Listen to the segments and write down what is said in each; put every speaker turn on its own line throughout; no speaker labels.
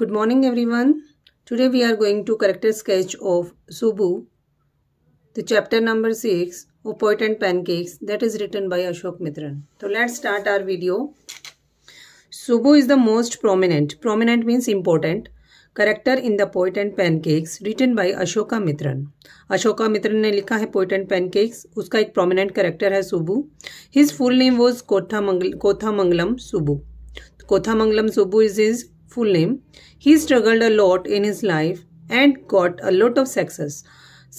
Good morning everyone. Today we are going to character sketch of Zubu, the chapter number 6 of Poet and Pancakes that is written by Ashok Mitran. So let's start our video. Subu is the most prominent, prominent means important, character in the Poet and Pancakes written by Ashoka Mitran. Ashoka Mitran ने लिखा है Poet and Pancakes, उसका एक prominent character है Subu. His full name was Kothamangalam Subu. Kothamangalam Subu is his full name. He struggled a lot in his life and got a lot of success.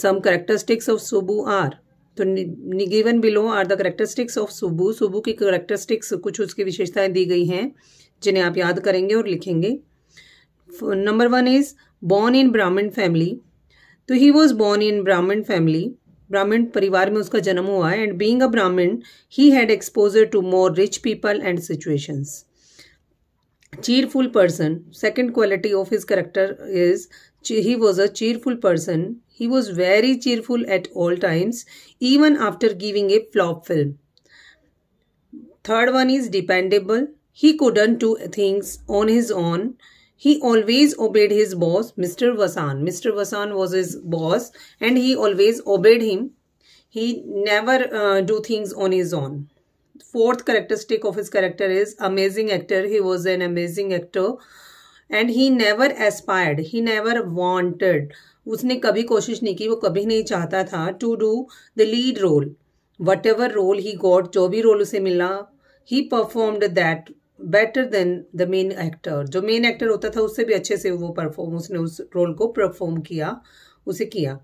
Some characteristics of Subbu are तो given below are the characteristics of Subbu Subbu की characteristics कुछ उसकी विशेषताएं दी गई हैं जिन्हें आप याद करेंगे और लिखेंगे number one is born in Brahmin family तो he was born in Brahmin family ब्राह्मण परिवार में उसका जन्म हुआ है and being a Brahmin he had exposure to more rich people and situations cheerful person second quality of his character is he was a cheerful person he was very cheerful at all times even after giving a flop film third one is dependable he couldn't do things on his own he always obeyed his boss mr vasan mr vasan was his boss and he always obeyed him he never uh, do things on his own fourth characteristic of his character is amazing actor he was an amazing actor and he never aspired he never wanted उसने कभी कोशिश नहीं की वो कभी नहीं चाहता था to do the lead role whatever role he got जो भी रोल उसे मिला he performed that better than the main actor जो मेन एक्टर होता था उससे भी अच्छे से वो परफॉर्म उसने उस रोल को परफॉर्म किया उसे किया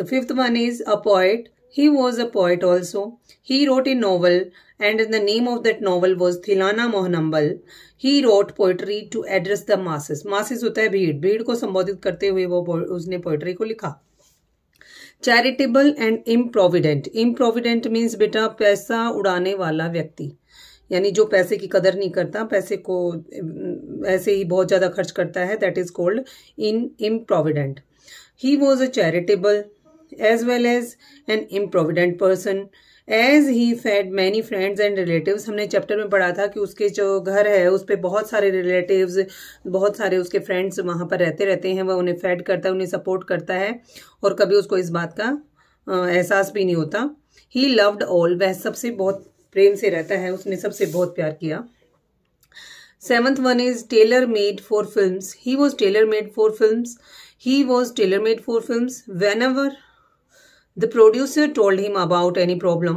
the fifth one is a poet He was a poet also. He wrote a novel, and the name of that novel was Thilana Mohanambal. He wrote poetry to address the masses. Masses होता है भीड़ भीड़ को संबोधित करते हुए वो उसने पोइट्री को लिखा charitable and improvident improvident means बेटा पैसा उड़ाने वाला व्यक्ति यानी जो पैसे की कदर नहीं करता पैसे को ऐसे ही बहुत ज़्यादा खर्च करता है that is called in improvident he was a charitable as well as an improvident person as he fed many friends and relatives हमने चैप्टर में पढ़ा था कि उसके जो घर है उस पर बहुत सारे रिलेटिव्स बहुत सारे उसके फ्रेंड्स वहाँ पर रहते रहते हैं वह उन्हें फैड करता है उन्हें सपोर्ट करता है और कभी उसको इस बात का एहसास भी नहीं होता ही लव्ड ऑल वह सबसे बहुत प्रेम से रहता है उसने सबसे बहुत प्यार किया seventh one is tailor made for film he was tailor made for film he was tailor made for film whenever the producer told him about any problem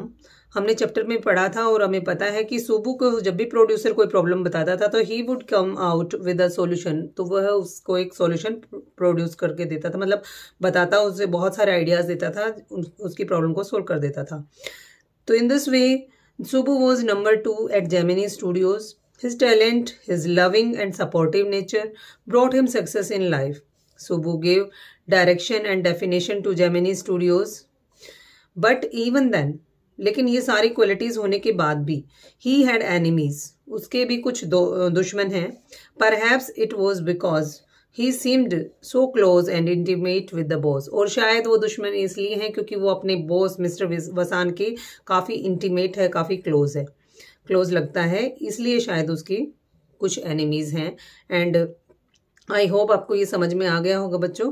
हमने चैप्टर में पढ़ा था और हमें पता है कि सुबू को जब भी प्रोड्यूसर कोई प्रॉब्लम बताता था तो he would come out with a solution तो वह उसको एक सॉल्यूशन प्रोड्यूस करके देता था मतलब बताता उसे बहुत सारे आइडियाज़ देता था उसकी प्रॉब्लम को सोल्व कर देता था तो in this way Subbu was number two at Gemini Studios his talent his loving and supportive nature brought him success in life Subu gave direction and definition to Gemini Studios. But even then, लेकिन ये सारी qualities होने के बाद भी he had enemies उसके भी कुछ दो, दुश्मन हैं perhaps it was because he seemed so close and intimate with the boss और शायद वो दुश्मन इसलिए हैं क्योंकि वो अपने बॉस मिस्टर वसान के काफ़ी इंटीमेट है काफ़ी क्लोज है क्लोज लगता है इसलिए शायद उसकी कुछ एनिमीज़ हैं एंड आई होप आपको ये समझ में आ गया होगा बच्चों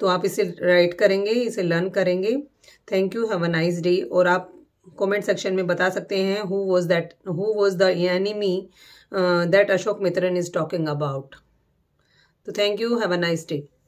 तो आप इसे राइट करेंगे इसे लर्न करेंगे thank you have a nice day और आप कमेंट सेक्शन में बता सकते हैं who was that who was the enemy that Ashok Mitran is talking about तो thank you have a nice day